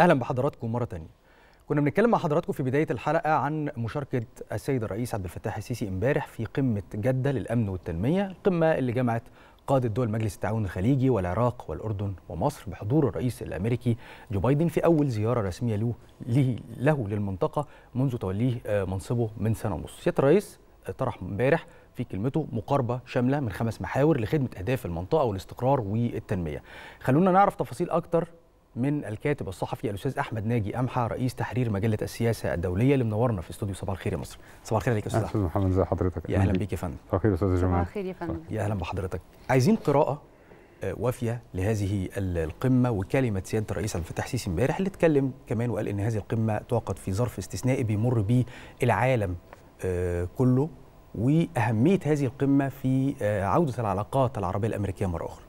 اهلا بحضراتكم مره تانية كنا بنتكلم مع حضراتكم في بدايه الحلقه عن مشاركه السيد الرئيس عبد الفتاح السيسي امبارح في قمه جده للامن والتنميه القمه اللي جمعت قادة دول مجلس التعاون الخليجي والعراق والأردن ومصر بحضور الرئيس الأمريكي جو بايدن في أول زيارة رسمية له له للمنطقة منذ توليه آه، منصبه من سنة ونص. سيادة الرئيس آه، طرح امبارح في كلمته مقاربة شاملة من خمس محاور لخدمة أهداف المنطقة والاستقرار والتنمية. خلونا نعرف تفاصيل أكتر من الكاتب الصحفي الاستاذ احمد ناجي امحى رئيس تحرير مجله السياسه الدوليه اللي منورنا في استوديو صباح الخير يا مصر صباح الخير عليك يا استاذ استاذ محمد ازي حضرتك يا اهلا بيك يا فندم صباح الخير يا استاذ جمال صباح الخير يا فندم يا اهلا بحضرتك عايزين قراءه آه، وافيه لهذه القمه وكلمه سياده الرئيس عبد الفتاح السيسي امبارح اللي اتكلم كمان وقال ان هذه القمه تعقد في ظرف استثنائي بيمر به العالم آه، كله واهميه هذه القمه في آه، عوده العلاقات العربيه الامريكيه مره اخرى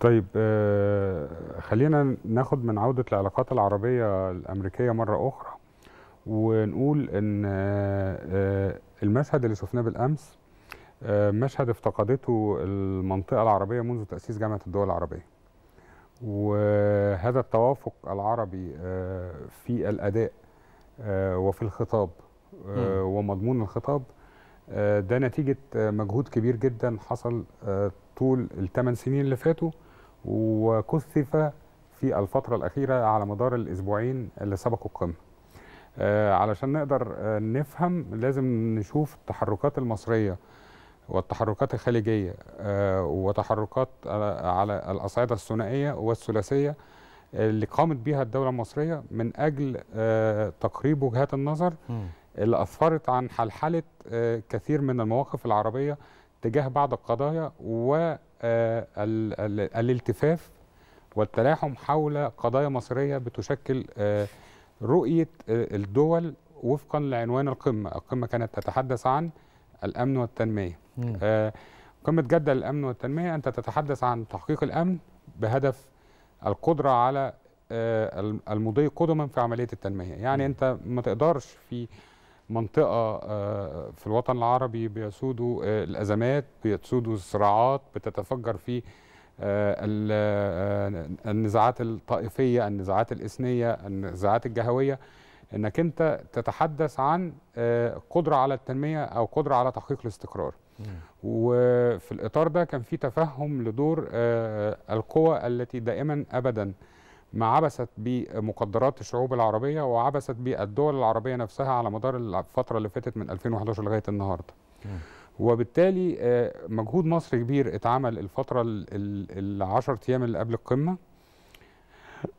طيب آه، خلينا ناخد من عودة العلاقات العربية الأمريكية مرة أخرى ونقول إن آه، آه، المشهد اللي شفناه بالأمس مشهد افتقدته المنطقة العربية منذ تأسيس جامعة الدول العربية وهذا التوافق العربي في الأداء وفي الخطاب ومضمون الخطاب ده نتيجة مجهود كبير جدا حصل طول الثمان سنين اللي فاتوا وكثف في الفترة الأخيرة على مدار الأسبوعين اللي سبقوا القمة آه، علشان نقدر آه، نفهم لازم نشوف التحركات المصرية والتحركات الخليجية آه، وتحركات على الأصعدة الثنائية والثلاثية اللي قامت بها الدولة المصرية من أجل تقريب وجهات النظر اللي أثرت عن حلحلة كثير من المواقف العربية تجاه بعض القضايا و آه، الالتفاف والتلاحم حول قضايا مصيريه بتشكل آه، رؤيه آه، الدول وفقا لعنوان القمه، القمه كانت تتحدث عن الامن والتنميه. قمه جده للامن والتنميه انت تتحدث عن تحقيق الامن بهدف القدره على المضي قدما في عمليه التنميه، يعني انت ما تقدرش في منطقه آه، في الوطن العربي بيسودوا آه، الازمات بيسودوا الصراعات بتتفجر في آه، النزاعات الطائفيه النزاعات الاثنيه النزاعات الجهويه انك انت تتحدث عن قدره على التنميه او قدره على تحقيق الاستقرار وفي الاطار ده كان في تفهم لدور القوى التي دائما ابدا ما عبثت بمقدرات الشعوب العربية وعبثت بالدول العربية نفسها على مدار الفترة اللي فاتت من 2011 لغاية النهاردة وبالتالي آه، مجهود مصر كبير اتعمل الفترة العشر أيام اللي قبل القمة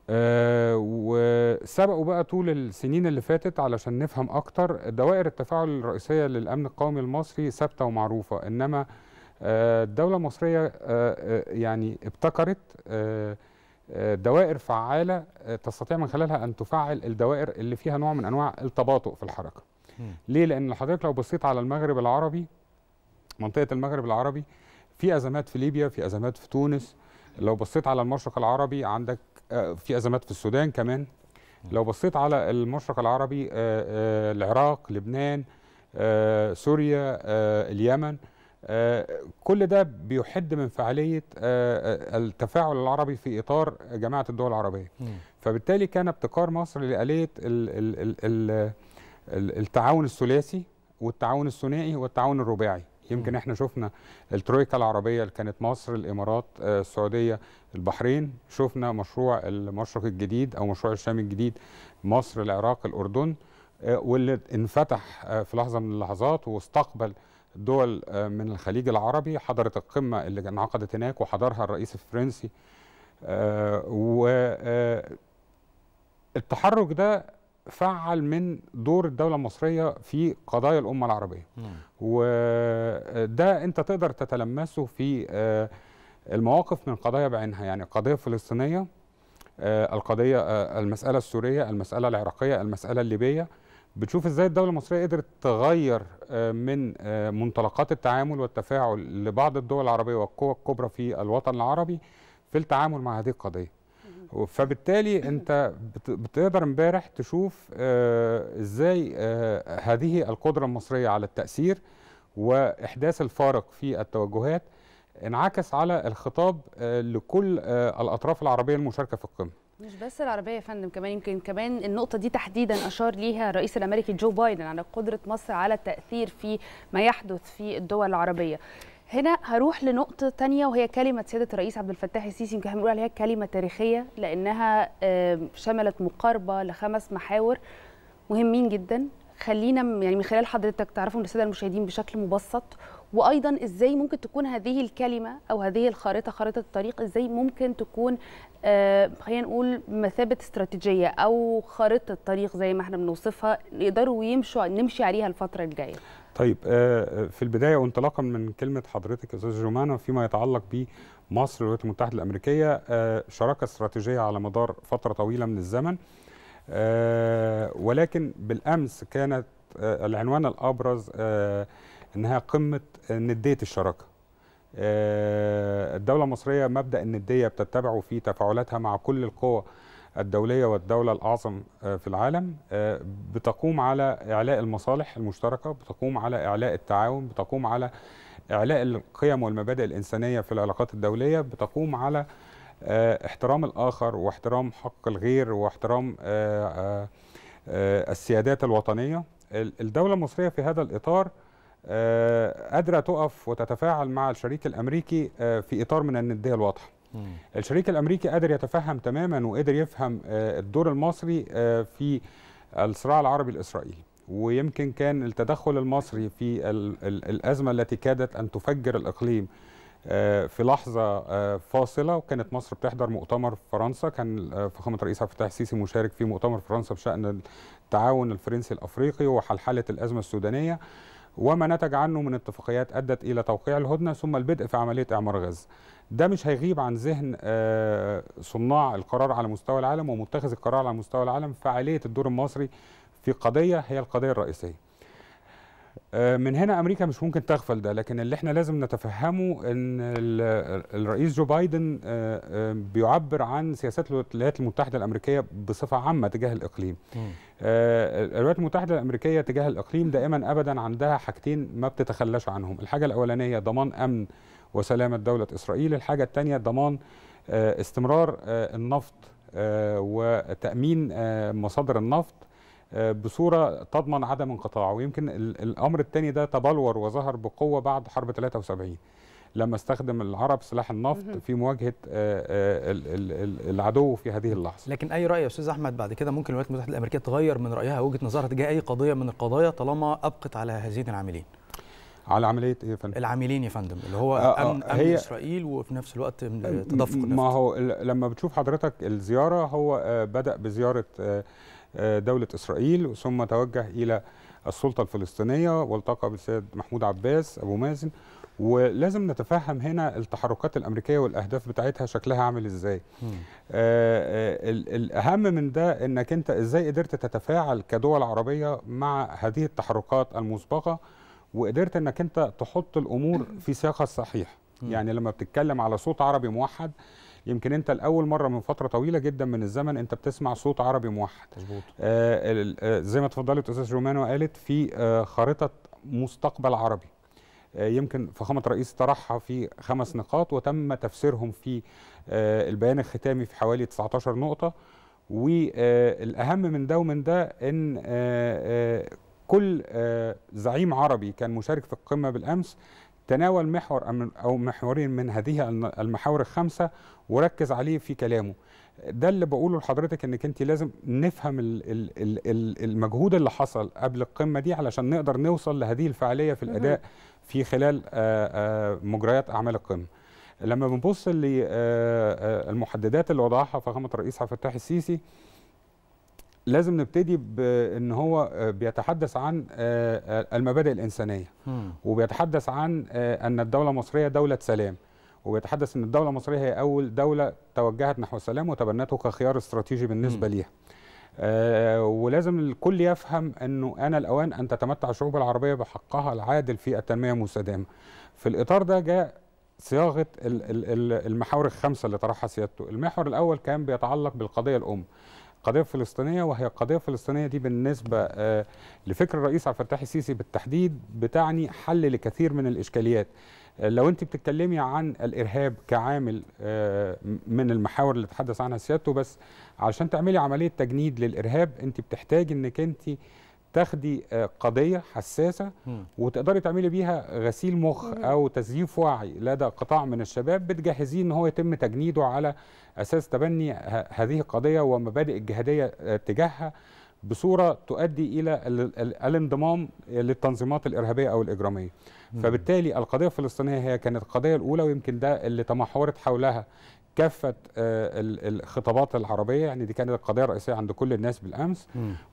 أه وسبقوا بقى طول السنين اللي فاتت علشان نفهم اكتر دوائر التفاعل الرئيسيه للامن القومي المصري ثابته ومعروفه انما أه الدوله المصريه أه, آه، يعني ابتكرت آه، آه، دوائر فعالة آه، تستطيع من خلالها أن تفعل الدوائر اللي فيها نوع من أنواع التباطؤ في الحركة ليه؟ لأن حضرتك لو بصيت على المغرب العربي منطقة المغرب العربي في أزمات في ليبيا في أزمات في تونس لو بصيت على المشرق العربي عندك آه، في أزمات في السودان كمان لو بصيت على المشرق العربي العراق لبنان سوريا اليمن آه، كل ده بيحد من فعاليه آه، آه، التفاعل العربي في اطار جماعه الدول العربيه م. فبالتالي كان ابتكار مصر لآلية التعاون الثلاثي والتعاون الثنائي والتعاون الرباعي يمكن احنا شفنا الترويكا العربيه اللي كانت مصر الامارات السعوديه البحرين شفنا مشروع المشرق الجديد او مشروع الشام الجديد مصر العراق الاردن واللي انفتح في لحظه من اللحظات واستقبل دول آه، من الخليج العربي حضرت القمة اللي انعقدت هناك وحضرها الرئيس الفرنسي آه، و آه، التحرك ده فعل من دور الدولة المصرية في قضايا الأمة العربية وده أنت تقدر تتلمسه في المواقف من قضايا بعينها يعني القضية الفلسطينية القضية المسألة السورية المسألة العراقية المسألة الليبية بتشوف ازاي الدوله المصريه قدرت تغير آه، من آه، منطلقات التعامل والتفاعل لبعض الدول العربيه والقوى الكبرى في الوطن العربي في التعامل مع هذه القضيه فبالتالي انت بتقدر امبارح تشوف آه، ازاي هذه القدره المصريه على التاثير واحداث الفارق في التوجهات انعكس على الخطاب لكل الاطراف العربيه المشاركه في القمه مش بس العربيه يا فندم كمان يمكن كمان النقطه دي تحديدا اشار ليها الرئيس الامريكي جو بايدن على قدره مصر على التاثير في ما يحدث في الدول العربيه هنا هروح لنقطة تانية وهي كلمة سيادة الرئيس عبد الفتاح السيسي يمكن هنقول عليها كلمة تاريخية لأنها شملت مقاربة لخمس محاور مهمين جدا خلينا يعني من خلال حضرتك تعرفهم للساده المشاهدين بشكل مبسط وايضا ازاي ممكن تكون هذه الكلمه او هذه الخارطه خارطه الطريق ازاي ممكن تكون آه، خلينا نقول مثابه استراتيجيه او خارطه طريق زي ما احنا بنوصفها يقدروا يمشوا نمشي عليها الفتره الجايه طيب آه، آه، في البدايه وانطلاقا من كلمه حضرتك استاذ جومانا فيما يتعلق بمصر والولايات المتحده الامريكيه شراكه استراتيجيه على مدار فتره طويله من الزمن ولكن بالامس كانت العنوان الابرز انها قمه نديه الشراكه آه، الدوله المصريه مبدا النديه بتتبعه في تفاعلاتها مع كل القوى الدوليه والدوله الاعظم آه، في العالم آه، بتقوم على اعلاء المصالح المشتركه بتقوم على اعلاء التعاون بتقوم على اعلاء القيم والمبادئ الانسانيه في العلاقات الدوليه بتقوم على احترام الاخر واحترام حق الغير واحترام السيادات الوطنيه الدوله المصريه في هذا الاطار آه، قادره تقف وتتفاعل مع الشريك الامريكي آه، في اطار من النديه الواضحه. الشريك الامريكي قادر يتفهم تماما وقدر يفهم آه، الدور المصري في الصراع العربي الاسرائيلي. ويمكن كان التدخل المصري في الازمه التي كادت ان تفجر الاقليم في لحظة فاصلة وكانت مصر بتحضر مؤتمر في فرنسا كان فخامة الرئيس عبد الفتاح السيسي مشارك في مؤتمر فرنسا بشأن التعاون الفرنسي الأفريقي وحلحلة الأزمة السودانية وما نتج عنه من اتفاقيات أدت إلى توقيع الهدنة ثم البدء في عملية إعمار غزة ده مش هيغيب عن ذهن آه، صناع القرار على مستوى العالم ومتخذ القرار على مستوى العالم فعالية الدور المصري في قضية هي القضية الرئيسية آه، من هنا امريكا مش ممكن تغفل ده لكن اللي احنا لازم نتفهمه ان الرئيس جو بايدن آه، آه، بيعبر عن سياسات الولايات المتحده الامريكيه بصفه عامه تجاه الاقليم الولايات المتحده الامريكيه تجاه الاقليم دائما ابدا عندها حاجتين ما بتتخلاش عنهم الحاجه الاولانيه ضمان امن وسلامه دوله اسرائيل الحاجه الثانيه ضمان استمرار النفط وتامين مصادر النفط آه، بصوره تضمن عدم انقطاعه ويمكن الامر الثاني ده تبلور وظهر بقوه بعد حرب 73 لما استخدم العرب سلاح النفط في مواجهه آه، آه، العدو في هذه اللحظه. لكن اي راي يا استاذ احمد بعد كده ممكن الولايات المتحده الامريكيه تغير من رايها وجهه نظرها تجاه اي قضيه من القضايا طالما ابقت على هذين العاملين. على عمليه ايه يا فندم؟ العاملين يا فندم اللي هو امن آه امن اسرائيل وفي نفس الوقت تدفق ما هو لما بتشوف حضرتك الزياره هو بدا بزياره آه، دولة إسرائيل ثم توجه إلى السلطة الفلسطينية والتقى بالسيد محمود عباس أبو مازن ولازم نتفهم هنا التحركات الامريكيه والاهداف بتاعتها شكلها عامل ازاي آه, آه، الاهم من ده انك انت ازاي قدرت تتفاعل كدول عربيه مع هذه التحركات المسبقه وقدرت انك انت تحط الامور في سياقها الصحيح يعني لما بتتكلم على صوت عربي موحد يمكن انت لاول مره من فتره طويله جدا من الزمن انت بتسمع صوت عربي موحد مظبوط آه, آه، زي ما اتفضلت استاذ رومانو قالت في آه خارطه مستقبل عربي آه، يمكن فخامة الرئيس طرحها في خمس نقاط وتم تفسيرهم في آه، البيان الختامي في حوالي 19 نقطة والأهم من ده ومن ده أن كل زعيم عربي كان مشارك في القمة بالأمس تناول محور أو محورين من هذه المحاور الخمسة وركز عليه في كلامه ده اللي بقوله لحضرتك انك انت لازم نفهم المجهود اللي حصل قبل القمه دي علشان نقدر نوصل لهذه الفعاليه في الاداء في خلال آه، آه، مجريات اعمال القمه لما بنبص للمحددات آه، اللي وضعها فخامه الرئيس عبد الفتاح السيسي لازم نبتدي بان هو آه، بيتحدث عن آه، آه، المبادئ الانسانيه وبيتحدث عن ان الدوله المصريه دوله سلام وبيتحدث ان الدوله المصريه هي اول دوله توجهت نحو السلام وتبنته كخيار استراتيجي بالنسبه ليها ولازم الكل يفهم انه انا الاوان ان تتمتع الشعوب العربيه بحقها العادل في التنميه المستدامه في الاطار ده جاء صياغه المحاور الخمسه اللي طرحها سيادته المحور الاول كان بيتعلق بالقضيه الام قضيه فلسطينيه وهي القضيه الفلسطينيه دي بالنسبه آه، لفكر الرئيس عبد الفتاح السيسي بالتحديد بتعني حل لكثير من الاشكاليات آه، لو انت بتتكلمي عن الارهاب كعامل آه، من المحاور اللي تحدث عنها سيادته بس عشان تعملي عمليه تجنيد للارهاب انت بتحتاجي انك انت تاخدي آه، قضيه حساسه وتقدري تعملي بيها غسيل مخ او تزييف وعي لدى قطاع من الشباب بتجهزيه ان هو يتم تجنيده على اساس تبني هذه القضيه ومبادئ الجهاديه آه، تجاهها بصوره تؤدي الى الانضمام للتنظيمات الارهابيه او الاجراميه فبالتالي القضيه الفلسطينيه هي كانت القضيه الاولى ويمكن ده اللي تمحورت حولها كافه آه، الخطابات العربيه يعني دي كانت القضيه الرئيسيه عند كل الناس بالامس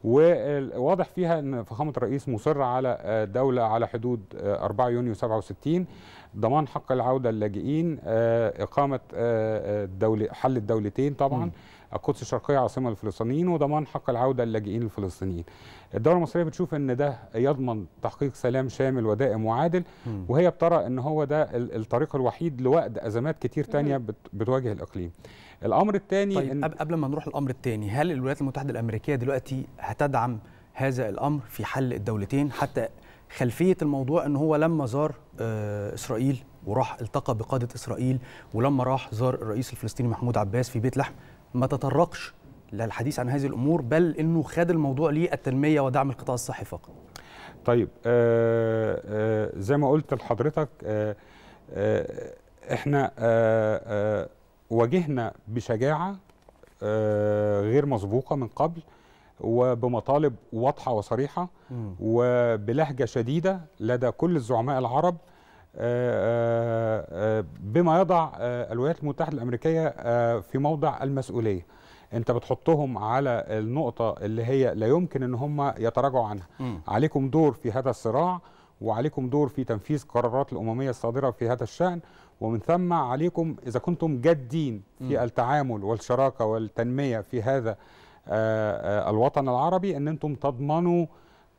وواضح فيها ان فخامه الرئيس مصر على آه، دوله على حدود 4 آه، يونيو 67 ضمان حق العوده للاجئين اقامه حل الدولتين طبعا القدس الشرقيه عاصمه للفلسطينيين وضمان حق العوده للاجئين الفلسطينيين. الدوله المصريه بتشوف ان ده يضمن تحقيق سلام شامل ودائم وعادل وهي بترى ان هو ده الطريق الوحيد لوقت ازمات كتير تانية بتواجه الاقليم. الامر الثاني طيب قبل ما نروح الامر الثاني هل الولايات المتحده الامريكيه دلوقتي هتدعم هذا الامر في حل الدولتين حتى خلفيه الموضوع ان هو لما زار آه، اسرائيل وراح التقى بقاده اسرائيل ولما راح زار الرئيس الفلسطيني محمود عباس في بيت لحم ما تطرقش للحديث عن هذه الامور بل انه خد الموضوع للتنميه ودعم القطاع الصحي فقط. طيب آه آه زي ما قلت لحضرتك آه آه احنا آه آه واجهنا بشجاعه آه غير مسبوقه من قبل وبمطالب واضحه وصريحه وبلهجه شديده لدى كل الزعماء العرب آه، آه، آه، بما يضع الولايات المتحده الامريكيه في موضع المسؤوليه انت بتحطهم على النقطه اللي هي لا يمكن ان هم يتراجعوا عنها م. عليكم دور في هذا الصراع وعليكم دور في تنفيذ قرارات الامميه الصادره في هذا الشان ومن ثم عليكم اذا كنتم جادين في م. التعامل والشراكه والتنميه في هذا الوطن العربي ان انتم تضمنوا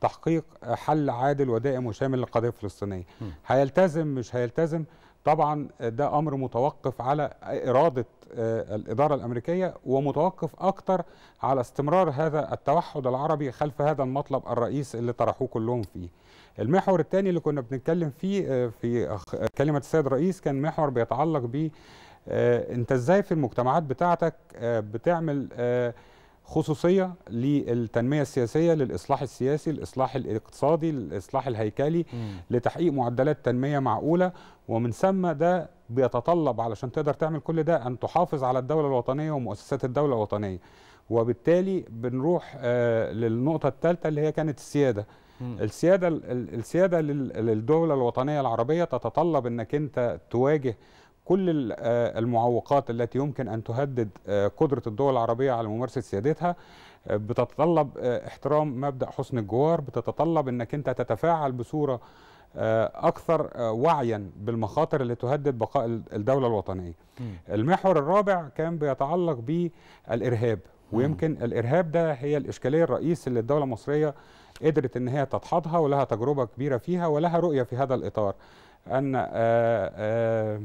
تحقيق حل عادل ودائم وشامل للقضيه الفلسطينيه هيلتزم مش هيلتزم طبعا ده امر متوقف على اراده آه، الاداره الامريكيه ومتوقف اكتر على استمرار هذا التوحد العربي خلف هذا المطلب الرئيس اللي طرحوه كلهم فيه المحور الثاني اللي كنا بنتكلم فيه آه، في كلمه السيد الرئيس كان محور بيتعلق ب آه، انت ازاي في المجتمعات بتاعتك بتعمل خصوصيه للتنميه السياسيه للاصلاح السياسي الاصلاح الاقتصادي الاصلاح الهيكلي لتحقيق معدلات تنميه معقوله ومن ثم ده بيتطلب علشان تقدر تعمل كل ده ان تحافظ على الدوله الوطنيه ومؤسسات الدوله الوطنيه وبالتالي بنروح آه للنقطه الثالثه اللي هي كانت السياده السياده السياده للدوله الوطنيه العربيه تتطلب انك انت تواجه كل آه، المعوقات التي يمكن أن تهدد آه، قدرة الدول العربية على ممارسة سيادتها آه، بتتطلب احترام مبدأ حسن الجوار بتتطلب أنك أنت تتفاعل بصورة أكثر وعيا بالمخاطر اللي تهدد بقاء الدولة الوطنية المحور الرابع كان بيتعلق بالإرهاب ويمكن الإرهاب ده هي الإشكالية الرئيس اللي الدولة المصرية قدرت أن هي تدحضها ولها تجربة كبيرة فيها ولها رؤية في هذا الإطار أن آآ آآ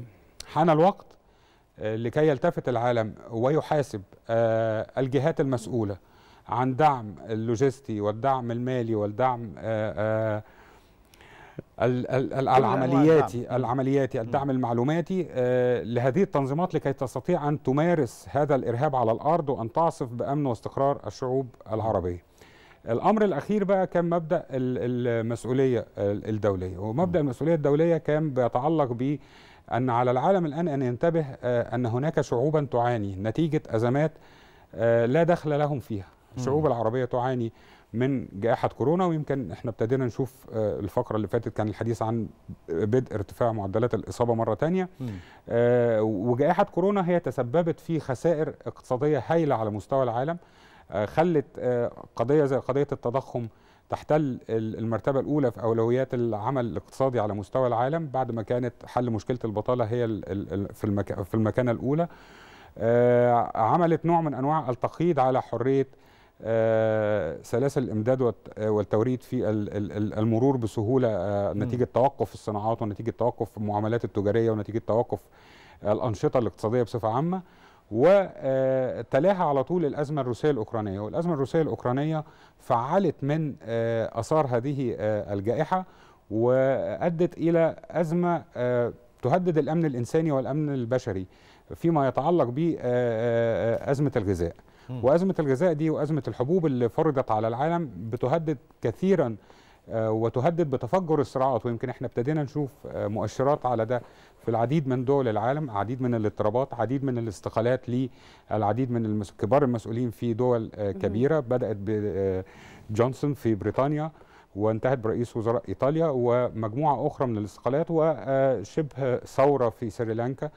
حان الوقت آه، لكي يلتفت العالم ويحاسب آه، الجهات المسؤولة عن دعم اللوجستي والدعم المالي والدعم آه، العملياتي العملياتي الدعم المعلوماتي لهذه التنظيمات لكي تستطيع أن تمارس هذا الإرهاب على الأرض وأن تعصف بأمن واستقرار الشعوب العربية الأمر الأخير بقى كان مبدأ المسؤولية الدولية ومبدأ المسؤولية الدولية كان بيتعلق ب أن على العالم الآن أن ينتبه آه، أن هناك شعوبا تعاني نتيجة أزمات آه، لا دخل لهم فيها الشعوب العربية تعاني من جائحة كورونا ويمكن احنا ابتدينا نشوف آه، الفقرة اللي فاتت كان الحديث عن بدء ارتفاع معدلات الإصابة مرة تانية وجائحة كورونا هي تسببت في خسائر اقتصادية هائلة على مستوى العالم خلت قضية زي قضية التضخم تحتل المرتبة الأولى في أولويات العمل الاقتصادي على مستوى العالم بعد ما كانت حل مشكلة البطالة هي في المكانة الأولى آه، عملت نوع من أنواع التقييد على حرية آه، سلاسل الإمداد والتوريد في المرور بسهولة آه، نتيجة توقف الصناعات ونتيجة توقف المعاملات التجارية ونتيجة توقف الأنشطة الاقتصادية بصفة عامة وتلاها على طول الأزمة الروسية الأوكرانية والأزمة الروسية الأوكرانية فعلت من آه، أثار هذه آه، الجائحة وأدت إلى أزمة آه، تهدد الأمن الإنساني والأمن البشري فيما يتعلق بأزمة الغذاء وأزمة الغذاء دي وأزمة الحبوب اللي فرضت على العالم بتهدد كثيرا آه، وتهدد بتفجر الصراعات ويمكن احنا ابتدينا نشوف آه، مؤشرات على ده في العديد من دول العالم عديد من الاضطرابات عديد من الاستقالات للعديد من كبار المسؤولين في دول آه، كبيرة بدأت بجونسون في بريطانيا وانتهت برئيس وزراء إيطاليا ومجموعة أخرى من الاستقالات وشبه ثورة في سريلانكا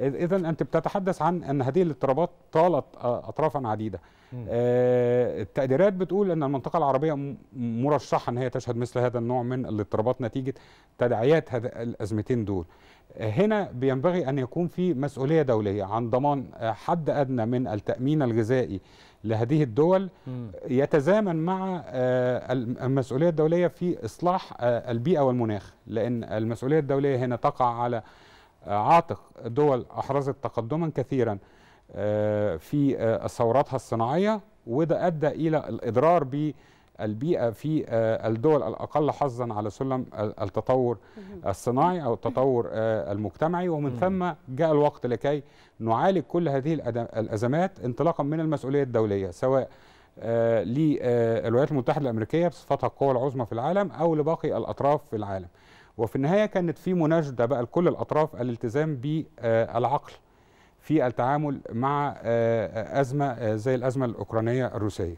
اذا انت بتتحدث عن ان هذه الاضطرابات طالت آه، اطرافا عديده آه، التقديرات بتقول ان المنطقه العربيه مرشحه ان هي تشهد مثل هذا النوع من الاضطرابات نتيجه تداعيات الازمتين دول هنا بينبغي ان يكون في مسؤوليه دوليه عن ضمان آه، حد ادنى من التامين الغذائي لهذه الدول يتزامن مع المسؤوليه الدوليه في اصلاح البيئه والمناخ لان المسؤوليه الدوليه هنا تقع على عاتق دول أحرزت تقدما كثيرا آه، في آه، ثوراتها الصناعية وده أدى إلى الإضرار بالبيئة في آه، الدول الأقل حظا على سلم التطور الصناعي أو التطور المجتمعي ومن ثم جاء الوقت لكي نعالج كل هذه الأزمات انطلاقا من المسؤولية الدولية سواء للولايات المتحدة الأمريكية بصفتها القوى العظمى في العالم أو لباقي الأطراف في العالم وفي النهايه كانت في مناشده بقى لكل الاطراف الالتزام بالعقل في التعامل مع ازمه زي الازمه الاوكرانيه الروسيه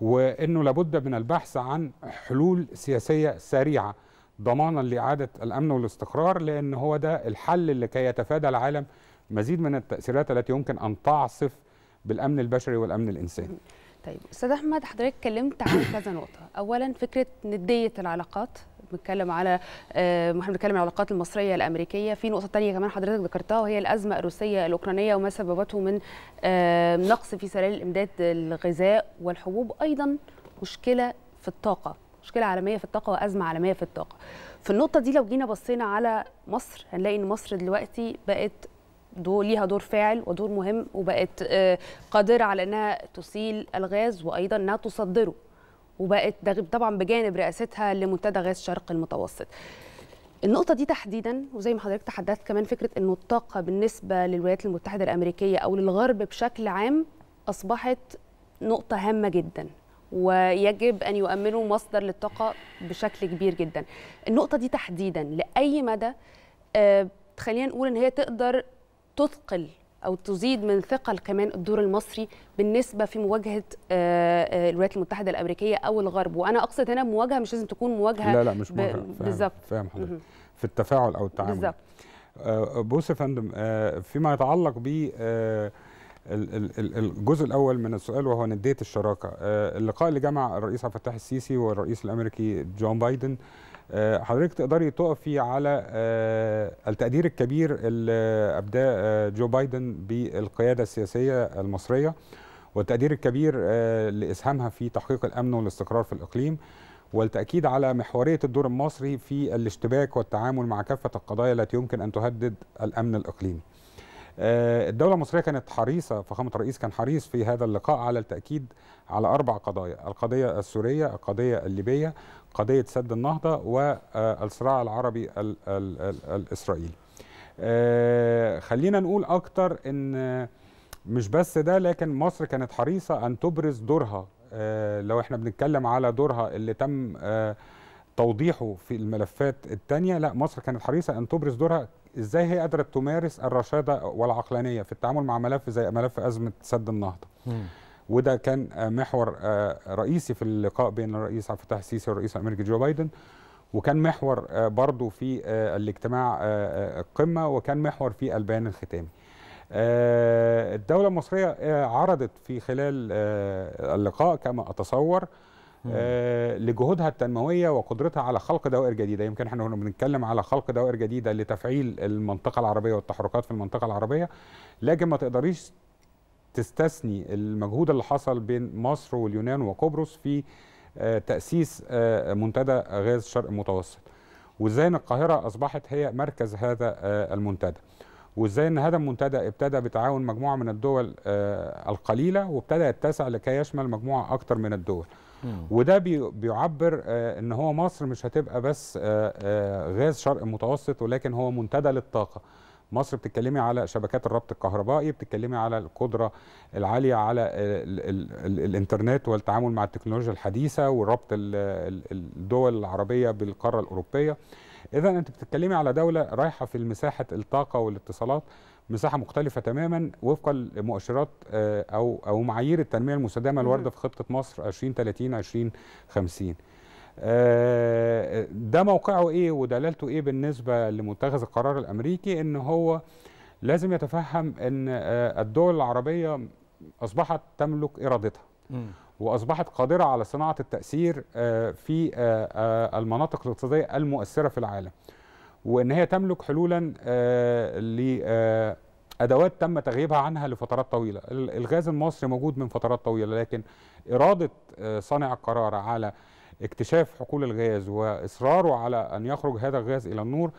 وانه لابد من البحث عن حلول سياسيه سريعه ضمانا لاعاده الامن والاستقرار لان هو ده الحل اللي كي يتفادى العالم مزيد من التاثيرات التي يمكن ان تعصف بالامن البشري والامن الانساني. طيب استاذ احمد حضرتك اتكلمت عن كذا نقطه، اولا فكره نديه العلاقات بنتكلم على آه، احنا بنتكلم على العلاقات المصريه الامريكيه في نقطه ثانيه كمان حضرتك ذكرتها وهي الازمه الروسيه الاوكرانيه وما سببته من آه، نقص في سلال الامداد الغذاء والحبوب ايضا مشكله في الطاقه مشكله عالميه في الطاقه وازمه عالميه في الطاقه في النقطه دي لو جينا بصينا على مصر هنلاقي ان مصر دلوقتي بقت دو ليها دور فاعل ودور مهم وبقت آه، قادره على انها تسيل الغاز وايضا انها تصدره وبقت ده طبعا بجانب رئاستها لمنتدى غاز شرق المتوسط النقطة دي تحديدا وزي ما حضرتك تحدثت كمان فكرة أن الطاقة بالنسبة للولايات المتحدة الأمريكية أو للغرب بشكل عام أصبحت نقطة هامة جدا ويجب أن يؤمنوا مصدر للطاقة بشكل كبير جدا النقطة دي تحديدا لأي مدى آه خلينا نقول أن هي تقدر تثقل او تزيد من ثقل كمان الدور المصري بالنسبه في مواجهه آه، آه، الولايات المتحده الامريكيه او الغرب وانا اقصد هنا مواجهه مش لازم تكون مواجهه لا لا مش مواجهه ب... بالظبط فاهم حضرتك في التفاعل او التعامل بالظبط آه، بص يا فندم فيما يتعلق ب الجزء الاول من السؤال وهو نديه الشراكه اللقاء اللي جمع الرئيس عبد الفتاح السيسي والرئيس الامريكي جون بايدن آه، حضرتك تقدري تقفي على آه، التقدير الكبير اللي ابداه آه، جو بايدن بالقياده السياسيه المصريه والتقدير الكبير لاسهامها في تحقيق الامن والاستقرار في الاقليم والتاكيد على محوريه الدور المصري في الاشتباك والتعامل مع كافه القضايا التي يمكن ان تهدد الامن الاقليمي آه، الدولة المصرية كانت حريصة فخامة الرئيس كان حريص في هذا اللقاء على التأكيد على أربع قضايا القضية السورية القضية الليبية قضية سد النهضة والصراع آه، العربي الإسرائيلي آه، خلينا نقول أكتر أن مش بس ده لكن مصر كانت حريصة أن تبرز دورها لو احنا بنتكلم على دورها اللي تم توضيحه في الملفات التانية لا مصر كانت حريصه ان تبرز دورها ازاي هي قدرت تمارس الرشاده والعقلانيه في التعامل مع ملف زي ملف ازمه سد النهضه وده كان آه، محور آه، رئيسي في اللقاء بين الرئيس عبد الفتاح السيسي والرئيس الامريكي جو بايدن وكان محور آه، برضه في الاجتماع القمه وكان محور في البيان الختامي الدوله المصريه عرضت في خلال اللقاء كما اتصور آه، لجهودها التنمويه وقدرتها على خلق دوائر جديده يمكن احنا هنا بنتكلم على خلق دوائر جديده لتفعيل المنطقه العربيه والتحركات في المنطقه العربيه لكن ما تقدريش تستثني المجهود اللي حصل بين مصر واليونان وقبرص في آه، تاسيس آه، منتدى غاز الشرق المتوسط وازاي ان القاهره اصبحت هي مركز هذا المنتدى وازاي ان هذا المنتدى ابتدى بتعاون مجموعه من الدول القليله وابتدى يتسع لكي يشمل مجموعه اكثر من الدول وده بيعبر آه، ان هو مصر مش هتبقى بس آه، آه، غاز شرق متوسط ولكن هو منتدى للطاقه مصر بتتكلمي على شبكات الربط الكهربائي بتتكلمي على القدره العاليه على الـ الـ الـ الانترنت والتعامل مع التكنولوجيا الحديثه وربط الدول العربيه بالقاره الاوروبيه اذا انت بتتكلمي على دوله رايحه في مساحه الطاقه والاتصالات مساحه مختلفه تماما وفقا لمؤشرات آه، او او معايير التنميه المستدامه الوارده في خطه مصر 2030 2050 آه، ده موقعه ايه ودلالته ايه بالنسبه لمتخذ القرار الامريكي ان هو لازم يتفهم ان آه، الدول العربيه اصبحت تملك ارادتها واصبحت قادره على صناعه التاثير في المناطق الاقتصاديه المؤثره في العالم وان هي تملك حلولا آه، لادوات آه، تم تغييبها عنها لفترات طويله الغاز المصري موجود من فترات طويله لكن اراده آه، صانع القرار على اكتشاف حقول الغاز واصراره على ان يخرج هذا الغاز الى النور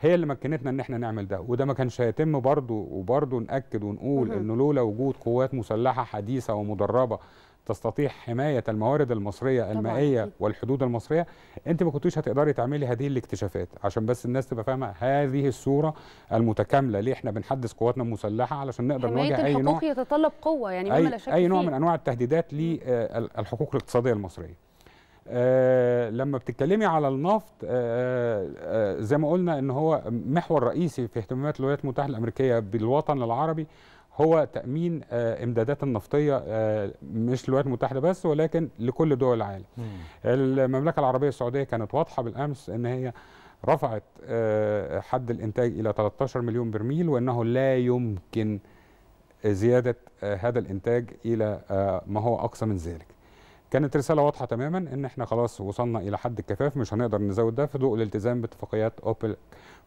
هي اللي مكنتنا ان احنا نعمل ده وده ما كانش هيتم برضه وبرضه ناكد ونقول انه لولا وجود قوات مسلحه حديثه ومدربه تستطيع حماية الموارد المصرية المائية طبعا. والحدود المصرية أنت ما كنتوش هتقدري تعملي هذه الاكتشافات عشان بس الناس تبقى فاهمة هذه الصورة المتكاملة ليه احنا بنحدث قواتنا المسلحة علشان نقدر نواجه أي نوع يتطلب قوة يعني أي, لا شك أي نوع من أنواع التهديدات للحقوق الاقتصادية المصرية آه لما بتتكلمي على النفط آه،, آه آه زي ما قلنا ان هو محور رئيسي في اهتمامات الولايات المتحده الامريكيه بالوطن العربي هو تامين آه، امدادات النفطيه آه، مش للولايات المتحده بس ولكن لكل دول العالم المملكه العربيه السعوديه كانت واضحه بالامس ان هي رفعت آه، حد الانتاج الى 13 مليون برميل وانه لا يمكن زياده هذا الانتاج الى ما هو اقصى من ذلك كانت رساله واضحه تماما ان احنا خلاص وصلنا الى حد الكفاف مش هنقدر نزود ده في ضوء الالتزام باتفاقيات اوبل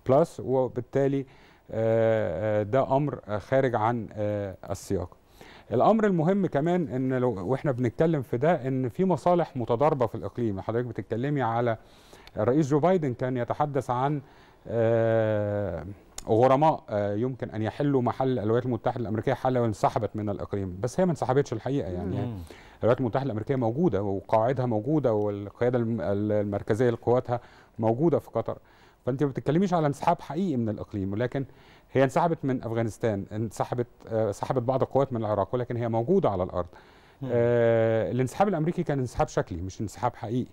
بلس وبالتالي آه، آه، ده امر آه، خارج عن السياق الامر المهم كمان ان لو واحنا بنتكلم في ده ان في مصالح متضاربه في الاقليم حضرتك بتتكلمي على الرئيس جو بايدن كان يتحدث عن غرماء يمكن ان يحلوا محل الولايات المتحده الامريكيه حالة وانسحبت من الاقليم بس هي ما انسحبتش الحقيقه يعني الولايات المتحده الامريكيه موجوده وقواعدها موجوده والقياده المركزيه لقواتها موجوده في قطر فانت ما بتتكلميش على انسحاب حقيقي من الاقليم ولكن هي انسحبت من افغانستان انسحبت آه، سحبت بعض القوات من العراق ولكن هي موجوده على الارض آه الانسحاب الامريكي كان انسحاب شكلي مش انسحاب حقيقي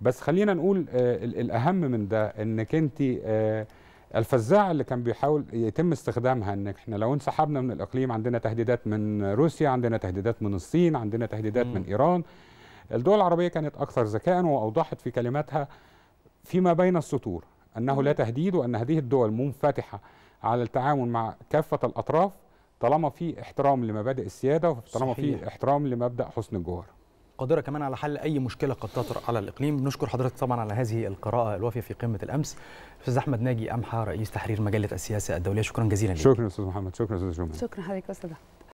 بس خلينا نقول آه الاهم من ده انك انت آه الفزاعه اللي كان بيحاول يتم استخدامها ان احنا لو انسحبنا من الاقليم عندنا تهديدات من روسيا عندنا تهديدات من الصين عندنا تهديدات مم. من ايران الدول العربيه كانت اكثر ذكاء واوضحت في كلماتها فيما بين السطور أنه لا تهديد وأن هذه الدول منفتحة على التعامل مع كافة الأطراف طالما في احترام لمبادئ السيادة وطالما في احترام لمبدأ حسن الجوار قادرة كمان على حل أي مشكلة قد تطرأ على الإقليم نشكر حضرتك طبعا على هذه القراءة الوافية في قمة الأمس أستاذ أحمد ناجي أمحى رئيس تحرير مجلة السياسة الدولية شكرا جزيلا لك شكرا أستاذ محمد شكرا أستاذ جمال شكرا حضرتك أستاذ